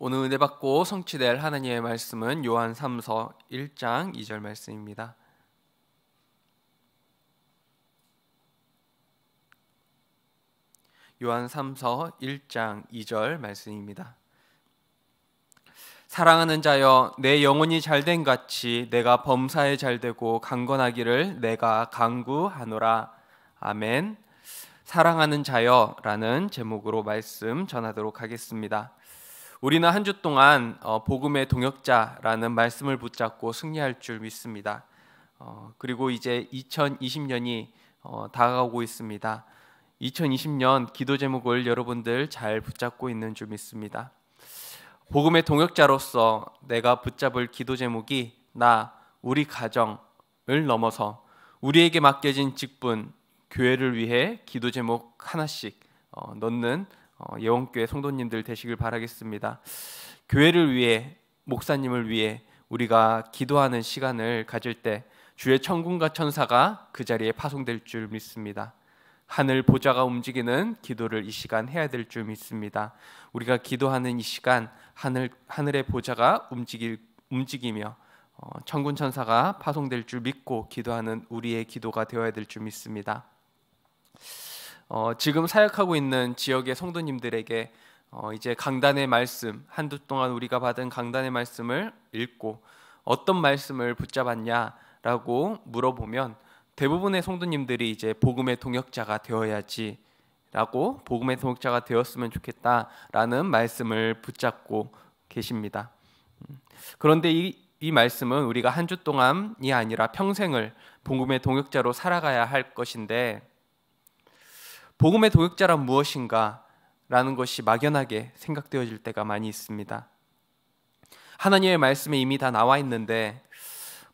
오늘 은혜 받고 성취될 하나님의 말씀은 요한 3서 1장 2절 말씀입니다. 요한 3서 1장 2절 말씀입니다. 사랑하는 자여 내 영혼이 잘된 같이 내가 범사에 잘되고 강건하기를 내가 강구하노라. 아멘. 사랑하는 자여라는 제목으로 말씀 전하도록 하겠습니다. 우리는 한 주 동안 어, 복음의 동역자라는 말씀을 붙잡고 승리할 줄 믿습니다. 어, 그리고 이제 2020년이 어, 다가오고 있습니다. 2020년 기도 제목을 여러분들 잘 붙잡고 있는 줄 믿습니다. 복음의 동역자로서 내가 붙잡을 기도 제목이 나, 우리 가정을 넘어서 우리에게 맡겨진 직분, 교회를 위해 기도 제목 하나씩 넣는 어, 예원교회 성도님들 되시길 바라겠습니다. 교회를 위해 목사님을 위해 우리가 기도하는 시간을 가질 때 주의 천군과 천사가 그 자리에 파송될 줄 믿습니다. 하늘 보좌가 움직이는 기도를 이 시간 해야 될 줄 믿습니다. 우리가 기도하는 이 시간 하늘 하늘의 보좌가 움직일 움직이며 어, 천군 천사가 파송될 줄 믿고 기도하는 우리의 기도가 되어야 될 줄 믿습니다. 어, 지금 사역하고 있는 지역의 성도님들에게 어, 이제 강단의 말씀 한 주 동안 우리가 받은 강단의 말씀을 읽고 어떤 말씀을 붙잡았냐라고 물어보면 대부분의 성도님들이 이제 복음의 동역자가 되어야지 라고 복음의 동역자가 되었으면 좋겠다라는 말씀을 붙잡고 계십니다. 음, 그런데 이, 이 말씀은 우리가 한 주 동안이 아니라 평생을 복음의 동역자로 살아가야 할 것인데 복음의 도역자란 무엇인가? 라는 것이 막연하게 생각되어질 때가 많이 있습니다. 하나님의 말씀에 이미 다 나와 있는데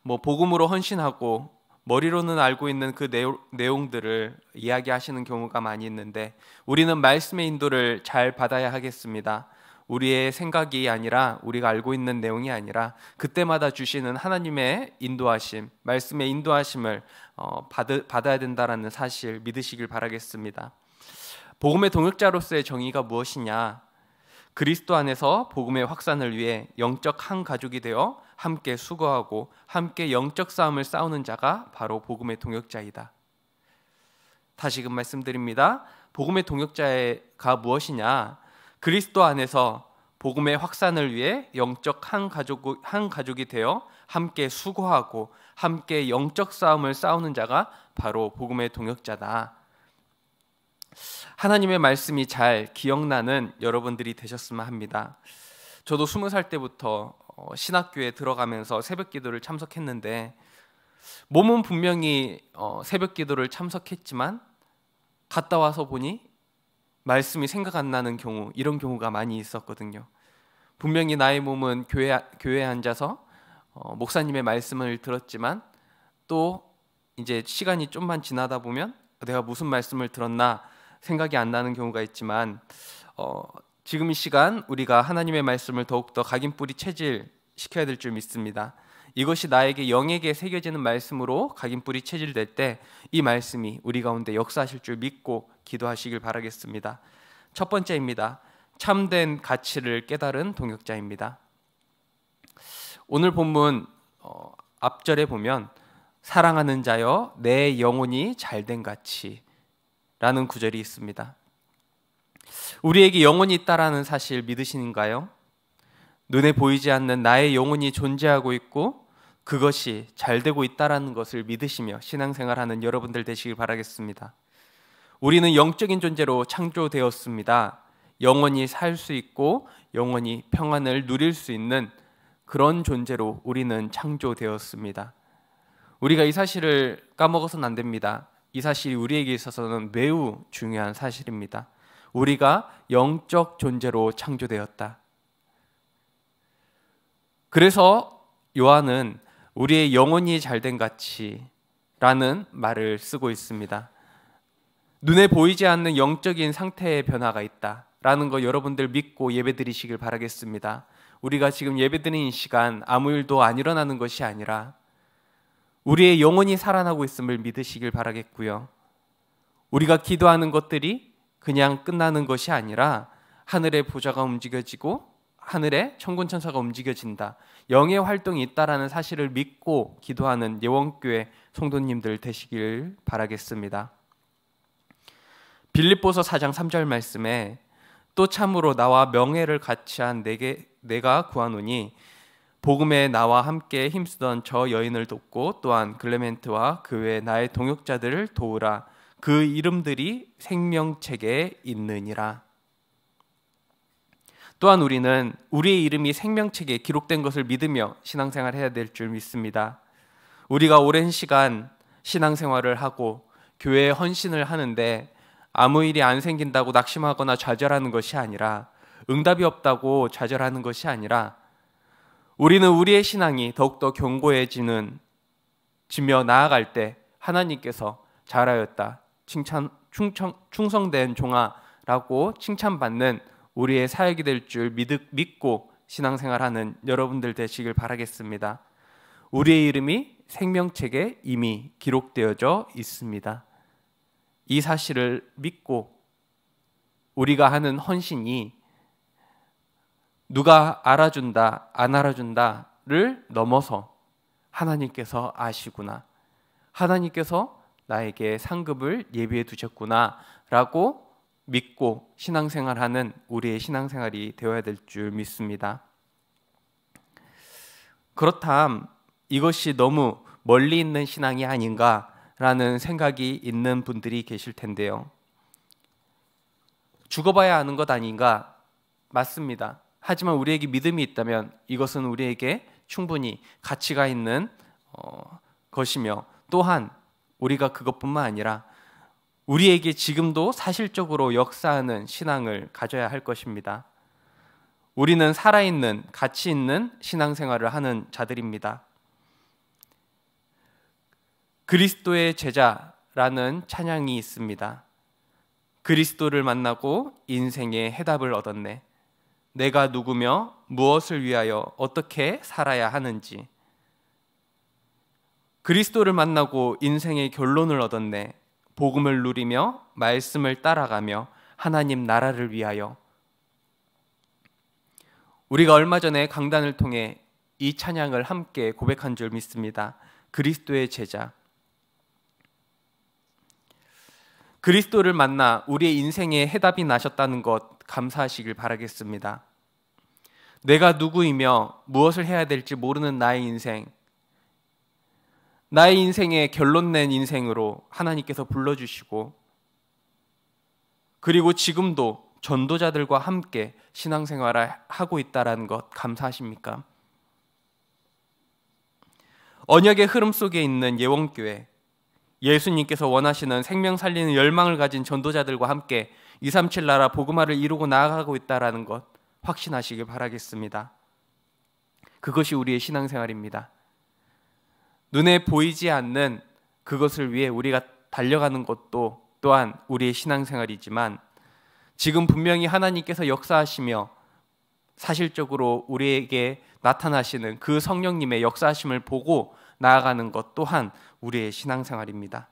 뭐 복음으로 헌신하고 머리로는 알고 있는 그 내용들을 이야기하시는 경우가 많이 있는데 우리는 말씀의 인도를 잘 받아야 하겠습니다. 우리의 생각이 아니라 우리가 알고 있는 내용이 아니라 그때마다 주시는 하나님의 인도하심, 말씀의 인도하심을 어, 받으, 받아야 된다라는 사실 믿으시길 바라겠습니다. 복음의 동역자로서의 정의가 무엇이냐? 그리스도 안에서 복음의 확산을 위해 영적 한 가족이 되어 함께 수고하고 함께 영적 싸움을 싸우는 자가 바로 복음의 동역자이다. 다시금 그 말씀드립니다. 복음의 동역자가 무엇이냐? 그리스도 안에서 복음의 확산을 위해 영적 한 가족 한 가족이 되어 함께 수고하고 함께 영적 싸움을 싸우는 자가 바로 복음의 동역자다. 하나님의 말씀이 잘 기억나는 여러분들이 되셨으면 합니다. 저도 스무 살 때부터 어, 신학교에 들어가면서 새벽 기도를 참석했는데 몸은 분명히 어, 새벽 기도를 참석했지만 갔다 와서 보니 말씀이 생각 안 나는 경우 이런 경우가 많이 있었거든요. 분명히 나의 몸은 교회 교회에 앉아서 어, 목사님의 말씀을 들었지만 또 이제 시간이 좀만 지나다 보면 내가 무슨 말씀을 들었나 생각이 안 나는 경우가 있지만 어, 지금 이 시간 우리가 하나님의 말씀을 더욱 더 각인 뿌리 체질 시켜야 될 줄 믿습니다. 이것이 나에게 영에게 새겨지는 말씀으로 각인 뿌리 체질될 때 이 말씀이 우리 가운데 역사하실 줄 믿고 기도하시길 바라겠습니다. 첫 번째입니다. 참된 가치를 깨달은 동역자입니다. 오늘 본문 어, 앞절에 보면 사랑하는 자여 내 영혼이 잘된 가치라는 구절이 있습니다. 우리에게 영혼이 있다라는 사실 믿으시는가요? 눈에 보이지 않는 나의 영혼이 존재하고 있고 그것이 잘 되고 있다라는 것을 믿으시며 신앙생활하는 여러분들 되시길 바라겠습니다. 우리는 영적인 존재로 창조되었습니다. 영원히 살 수 있고 영원히 평안을 누릴 수 있는 그런 존재로 우리는 창조되었습니다. 우리가 이 사실을 까먹어서는 안 됩니다. 이 사실이 우리에게 있어서는 매우 중요한 사실입니다. 우리가 영적 존재로 창조되었다. 그래서 요한은 우리의 영혼이 잘된 같이 라는 말을 쓰고 있습니다. 눈에 보이지 않는 영적인 상태의 변화가 있다. 라는 거 여러분들 믿고 예배 드리시길 바라겠습니다. 우리가 지금 예배 드리는 시간 아무 일도 안 일어나는 것이 아니라 우리의 영혼이 살아나고 있음을 믿으시길 바라겠고요. 우리가 기도하는 것들이 그냥 끝나는 것이 아니라 하늘의 보좌가 움직여지고 하늘에 천군 천사가 움직여진다. 영의 활동이 있다라는 사실을 믿고 기도하는 예원교회 성도님들 되시길 바라겠습니다. 빌립보서 4장 3절 말씀에 또 참으로 나와 명예를 같이 한 내게 내가 구하노니 복음에 나와 함께 힘쓰던 저 여인을 돕고 또한 글레멘트와 그 외 나의 동역자들을 도우라 그 이름들이 생명책에 있느니라 또한 우리는 우리의 이름이 생명책에 기록된 것을 믿으며 신앙생활 을 해야 될 줄 믿습니다. 우리가 오랜 시간 신앙생활을 하고 교회에 헌신을 하는데 아무 일이 안 생긴다고 낙심하거나 좌절하는 것이 아니라 응답이 없다고 좌절하는 것이 아니라 우리는 우리의 신앙이 더욱더 견고해지는 지며 나아갈 때 하나님께서 잘하였다 칭찬 충청, 충성된 종아라고 칭찬받는 우리의 사역이 될 줄 믿고 신앙생활하는 여러분들 되시길 바라겠습니다. 우리의 이름이 생명책에 이미 기록되어져 있습니다. 이 사실을 믿고 우리가 하는 헌신이 누가 알아준다, 안 알아준다를 넘어서 하나님께서 아시구나. 하나님께서 나에게 상급을 예비해 두셨구나. 라고 믿고 신앙생활하는 우리의 신앙생활이 되어야 될 줄 믿습니다. 그렇담 이것이 너무 멀리 있는 신앙이 아닌가라는 생각이 있는 분들이 계실 텐데요. 죽어봐야 아는 것 아닌가? 맞습니다. 하지만 우리에게 믿음이 있다면 이것은 우리에게 충분히 가치가 있는 어, 것이며 또한 우리가 그것뿐만 아니라 우리에게 지금도 사실적으로 역사하는 신앙을 가져야 할 것입니다. 우리는 살아있는 가치 있는 신앙생활을 하는 자들입니다. 그리스도의 제자라는 찬양이 있습니다. 그리스도를 만나고 인생의 해답을 얻었네. 내가 누구며 무엇을 위하여 어떻게 살아야 하는지. 그리스도를 만나고 인생의 결론을 얻었네. 복음을 누리며 말씀을 따라가며 하나님 나라를 위하여 우리가 얼마 전에 강단을 통해 이 찬양을 함께 고백한 줄 믿습니다. 그리스도의 제자. 그리스도를 만나 우리의 인생에 해답이 나셨다는 것 감사하시길 바라겠습니다. 내가 누구이며 무엇을 해야 될지 모르는 나의 인생, 나의 인생의 결론 낸 인생으로 하나님께서 불러주시고 그리고 지금도 전도자들과 함께 신앙생활을 하고 있다라는 것 감사하십니까? 언약의 흐름 속에 있는 예원교회 예수님께서 원하시는 생명 살리는 열망을 가진 전도자들과 함께 237 나라 복음화를 이루고 나아가고 있다라는 것 확신하시길 바라겠습니다. 그것이 우리의 신앙생활입니다. 눈에 보이지 않는 그것을 위해 우리가 달려가는 것도 또한 우리의 신앙생활이지만 지금 분명히 하나님께서 역사하시며 사실적으로 우리에게 나타나시는 그 성령님의 역사하심을 보고 나아가는 것 또한 우리의 신앙생활입니다.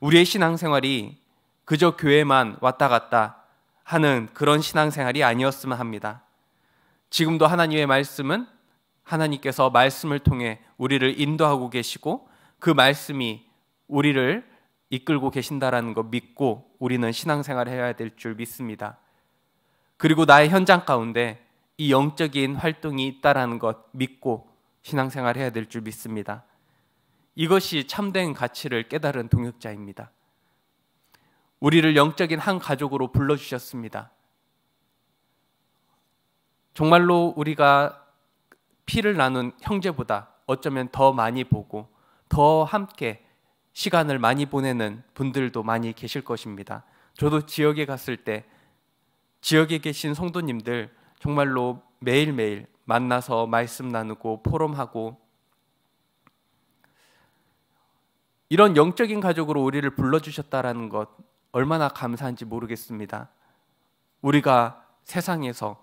우리의 신앙생활이 그저 교회만 왔다 갔다 하는 그런 신앙생활이 아니었으면 합니다. 지금도 하나님의 말씀은 하나님께서 말씀을 통해 우리를 인도하고 계시고 그 말씀이 우리를 이끌고 계신다라는 거 믿고 우리는 신앙생활 해야 될 줄 믿습니다. 그리고 나의 현장 가운데 이 영적인 활동이 있다라는 것 믿고 신앙생활 해야 될 줄 믿습니다. 이것이 참된 가치를 깨달은 동역자입니다. 우리를 영적인 한 가족으로 불러주셨습니다. 정말로 우리가 피를 나눈 형제보다 어쩌면 더 많이 보고 더 함께 시간을 많이 보내는 분들도 많이 계실 것입니다. 저도 지역에 갔을 때 지역에 계신 성도님들 정말로 매일매일 만나서 말씀 나누고 포럼하고 이런 영적인 가족으로 우리를 불러주셨다라는 것 얼마나 감사한지 모르겠습니다. 우리가 세상에서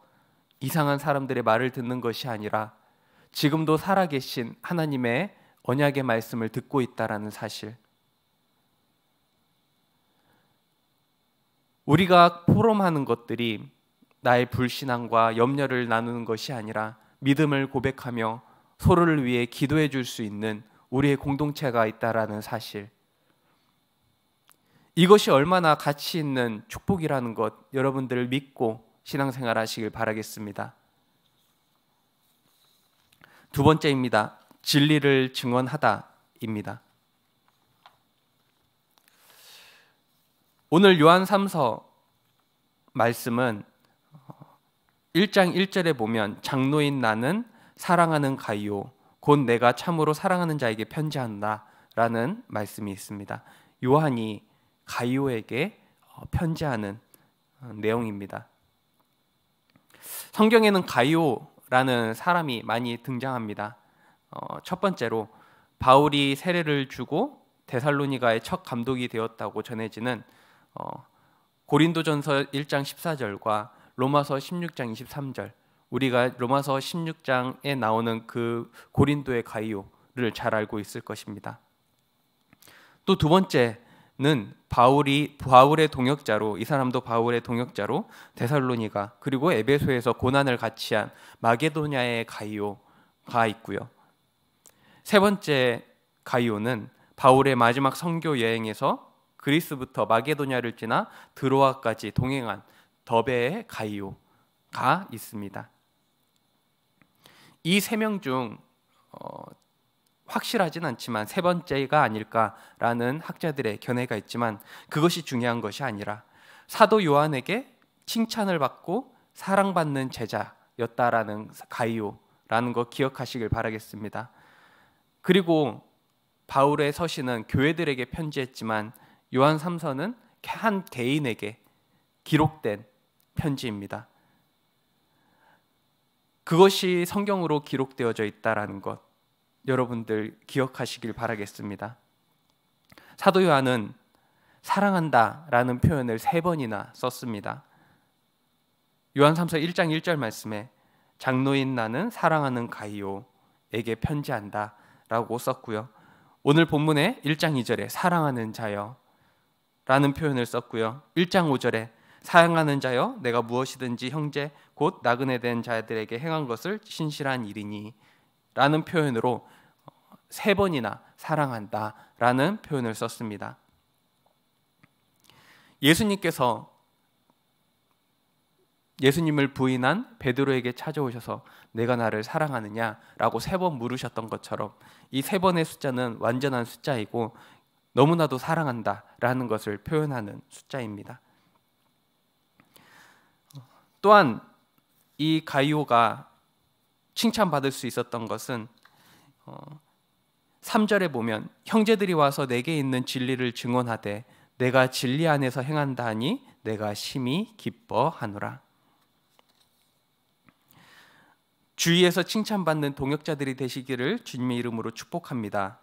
이상한 사람들의 말을 듣는 것이 아니라 지금도 살아계신 하나님의 언약의 말씀을 듣고 있다라는 사실. 우리가 포럼하는 것들이 나의 불신앙과 염려를 나누는 것이 아니라 믿음을 고백하며 서로를 위해 기도해 줄 수 있는 우리의 공동체가 있다라는 사실. 이것이 얼마나 가치 있는 축복이라는 것 여러분들 믿고 신앙생활 하시길 바라겠습니다. 두 번째입니다. 진리를 증언하다입니다. 오늘 요한 3서 말씀은 1장 1절에 보면 장로인 나는 사랑하는 가이오 곧 내가 참으로 사랑하는 자에게 편지한다라는 말씀이 있습니다. 요한이 가이오에게 어, 편지하는 어, 내용입니다. 성경에는 가이오 라는 사람이 많이 등장합니다. 어, 첫 번째로 바울이 세례를 주고 데살로니가의 첫 감독이 되었다고 전해지는 어, 고린도전서 1장 14절과 로마서 16장 23절 우리가 로마서 16장에 나오는 그 고린도의 가이오를 잘 알고 있을 것입니다. 또 두 번째 는 바울이 바울의 동역자로 이 사람도 바울의 동역자로 데살로니가 그리고 에베소에서 고난을 같이 한 마게도냐의 가이오가 있고요. 세 번째 가이오는 바울의 마지막 선교 여행에서 그리스부터 마게도냐를 지나 드로아까지 동행한 더베의 가이오가 있습니다. 이 세 명중 어, 확실하진 않지만 세 번째가 아닐까라는 학자들의 견해가 있지만 그것이 중요한 것이 아니라 사도 요한에게 칭찬을 받고 사랑받는 제자였다라는 가이오라는 거 기억하시길 바라겠습니다. 그리고 바울의 서신은 교회들에게 편지했지만 요한 삼서는 한 개인에게 기록된 편지입니다. 그것이 성경으로 기록되어져 있다라는 것. 여러분들 기억하시길 바라겠습니다. 사도 요한은 사랑한다라는 표현을 세 번이나 썼습니다. 요한 3서 1장 1절 말씀에 장로인 나는 사랑하는 가이오에게 편지한다라고 썼고요. 오늘 본문에 1장 2절에 사랑하는 자여 라는 표현을 썼고요. 1장 5절에 사랑하는 자여 내가 무엇이든지 형제 곧 나그네 된 자들에게 행한 것을 신실한 일이니 라는 표현으로 어, 세 번이나 사랑한다 라는 표현을 썼습니다. 예수님께서 예수님을 부인한 베드로에게 찾아오셔서 내가 나를 사랑하느냐라고 세 번 물으셨던 것처럼 이 세 번의 숫자는 완전한 숫자이고 너무나도 사랑한다라는 것을 표현하는 숫자입니다. 또한 이 가이오가 칭찬받을 수 있었던 것은 3절에 어, 보면 형제들이 와서 내게 있는 진리를 증언하되 내가 진리 안에서 행한다 하니 내가 심히 기뻐하노라. 주위에서 칭찬받는 동역자들이 되시기를 주님의 이름으로 축복합니다.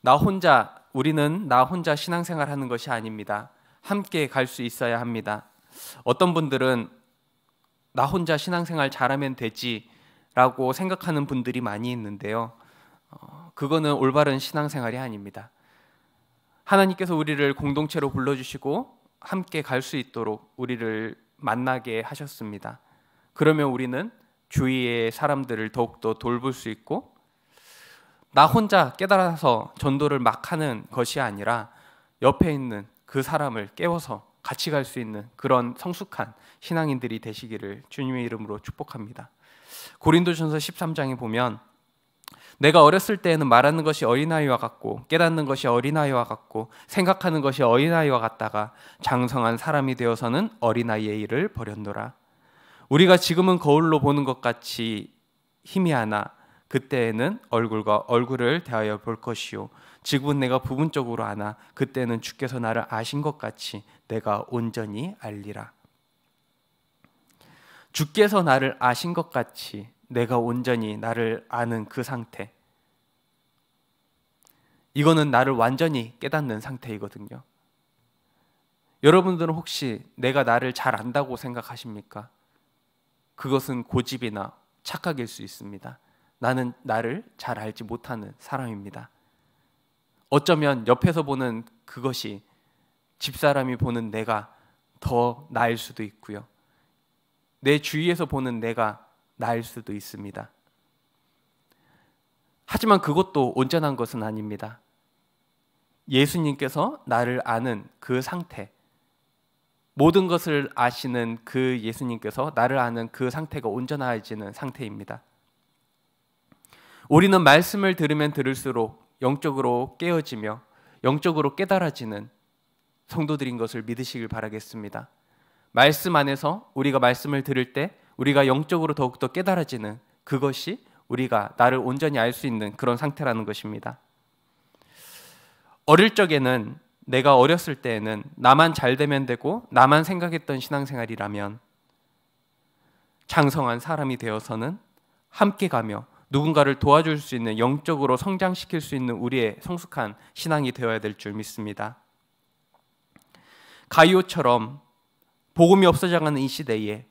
나 혼자 우리는 나 혼자 신앙생활하는 것이 아닙니다. 함께 갈 수 있어야 합니다. 어떤 분들은 나 혼자 신앙생활 잘하면 되지 라고 생각하는 분들이 많이 있는데요. 어, 그거는 올바른 신앙생활이 아닙니다. 하나님께서 우리를 공동체로 불러주시고 함께 갈 수 있도록 우리를 만나게 하셨습니다. 그러면 우리는 주위의 사람들을 더욱더 돌볼 수 있고 나 혼자 깨달아서 전도를 막 하는 것이 아니라 옆에 있는 그 사람을 깨워서 같이 갈 수 있는 그런 성숙한 신앙인들이 되시기를 주님의 이름으로 축복합니다. 고린도전서 13장에 보면 내가 어렸을 때에는 말하는 것이 어린아이와 같고 깨닫는 것이 어린아이와 같고 생각하는 것이 어린아이와 같다가 장성한 사람이 되어서는 어린아이의 일을 버렸노라. 우리가 지금은 거울로 보는 것 같이 희미하나 그때에는 얼굴과 얼굴을 대하여 볼 것이요 지금은 내가 부분적으로 아나 그때는 주께서 나를 아신 것 같이 내가 온전히 알리라. 주께서 나를 아신 것 같이 내가 온전히 나를 아는 그 상태. 이거는 나를 완전히 깨닫는 상태이거든요. 여러분들은 혹시 내가 나를 잘 안다고 생각하십니까? 그것은 고집이나 착각일 수 있습니다. 나는 나를 잘 알지 못하는 사람입니다. 어쩌면 옆에서 보는 그것이 집사람이 보는 내가 더 나일 수도 있고요. 내 주위에서 보는 내가 나일 수도 있습니다. 하지만 그것도 온전한 것은 아닙니다. 예수님께서 나를 아는 그 상태, 모든 것을 아시는 그 예수님께서 나를 아는 그 상태가 온전해지는 상태입니다. 우리는 말씀을 들으면 들을수록 영적으로 깨어지며 영적으로 깨달아지는 성도들인 것을 믿으시길 바라겠습니다. 말씀 안에서 우리가 말씀을 들을 때 우리가 영적으로 더욱더 깨달아지는 그것이 우리가 나를 온전히 알 수 있는 그런 상태라는 것입니다. 어릴 적에는 내가 어렸을 때에는 나만 잘 되면 되고 나만 생각했던 신앙생활이라면 장성한 사람이 되어서는 함께 가며 누군가를 도와줄 수 있는 영적으로 성장시킬 수 있는 우리의 성숙한 신앙이 되어야 될 줄 믿습니다. 가이오처럼 복음이 없어져가는 이 시대에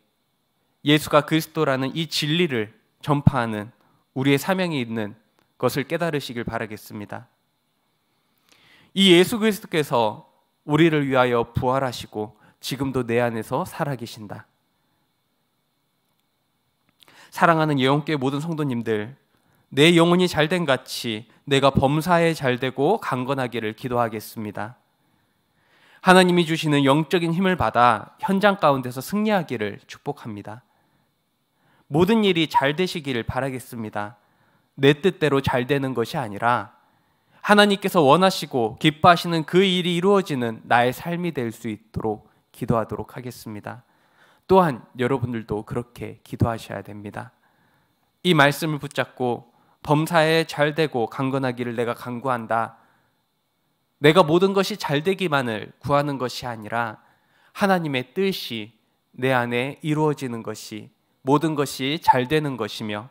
예수가 그리스도라는 이 진리를 전파하는 우리의 사명이 있는 것을 깨달으시길 바라겠습니다. 이 예수 그리스도께서 우리를 위하여 부활하시고 지금도 내 안에서 살아계신다. 사랑하는 예원교 모든 성도님들, 내 영혼이 잘된 같이 내가 범사에 잘되고 강건하기를 기도하겠습니다. 하나님이 주시는 영적인 힘을 받아 현장 가운데서 승리하기를 축복합니다. 모든 일이 잘 되시기를 바라겠습니다. 내 뜻대로 잘 되는 것이 아니라 하나님께서 원하시고 기뻐하시는 그 일이 이루어지는 나의 삶이 될 수 있도록 기도하도록 하겠습니다. 또한 여러분들도 그렇게 기도하셔야 됩니다. 이 말씀을 붙잡고 범사에 잘 되고 강건하기를 내가 강구한다. 내가 모든 것이 잘 되기만을 구하는 것이 아니라 하나님의 뜻이 내 안에 이루어지는 것이 모든 것이 잘 되는 것이며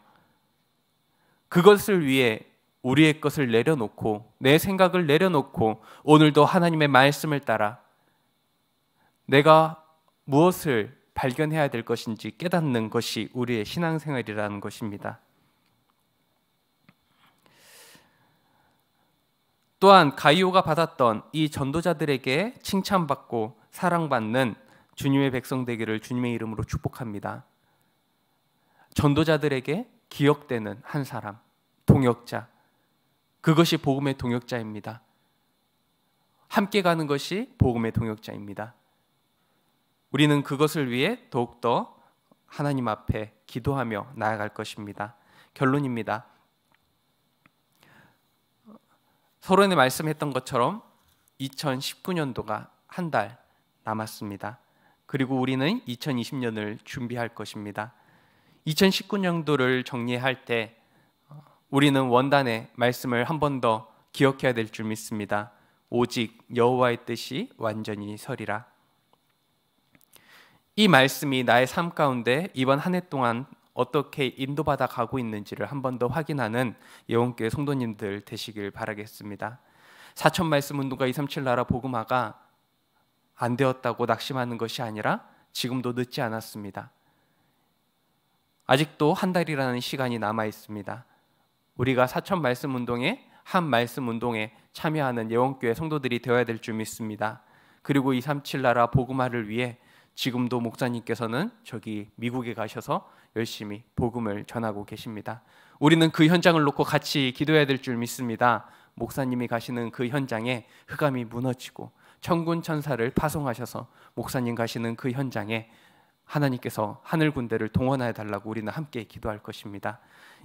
그것을 위해 우리의 것을 내려놓고 내 생각을 내려놓고 오늘도 하나님의 말씀을 따라 내가 무엇을 발견해야 될 것인지 깨닫는 것이 우리의 신앙생활이라는 것입니다. 또한 가이오가 받았던 이 전도자들에게 칭찬받고 사랑받는 주님의 백성 되기를 주님의 이름으로 축복합니다. 전도자들에게 기억되는 한 사람, 동역자. 그것이 복음의 동역자입니다. 함께 가는 것이 복음의 동역자입니다. 우리는 그것을 위해 더욱더 하나님 앞에 기도하며 나아갈 것입니다. 결론입니다. 서론에 말씀했던 것처럼 2019년도가 한 달 남았습니다. 그리고 우리는 2020년을 준비할 것입니다. 2019년도를 정리할 때 어, 우리는 원단의 말씀을 한 번 더 기억해야 될 줄 믿습니다. 오직 여호와의 뜻이 완전히 서리라. 이 말씀이 나의 삶 가운데 이번 한 해 동안 어떻게 인도받아 가고 있는지를 한 번 더 확인하는 예원교회 성도님들 되시길 바라겠습니다. 사천 말씀 운동과 237 나라 복음화가 안 되었다고 낙심하는 것이 아니라 지금도 늦지 않았습니다. 아직도 한 달이라는 시간이 남아 있습니다. 우리가 사천 말씀 운동에 한 말씀 운동에 참여하는 예원교회 성도들이 되어야 될 줄 믿습니다. 그리고 237 나라 복음화를 위해 지금도 목사님께서는 저기 미국에 가셔서 열심히 복음을 전하고 계십니다. 우리는 그 현장을 놓고 같이 기도해야 될 줄 믿습니다. 목사님이 가시는 그 현장에 흑암이 무너지고 천군 천사를 파송하셔서 목사님 가시는 그 현장에 하나님께서 하늘 군대를 동원하여 달라고 우리는 함께 기도할 것입니다.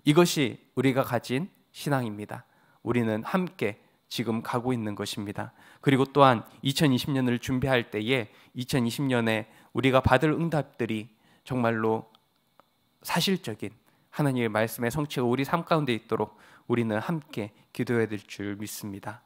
이것이 우리가 가진 신앙입니다. 우리는 함께 지금 가고 있는 것입니다. 그리고 또한 2020년을 준비할 때에 2020년에 우리가 받을 응답들이 정말로 사실적인 하나님의 말씀의 성취가 우리 삶 가운데 있도록 우리는 함께 기도해야 될 줄 믿습니다.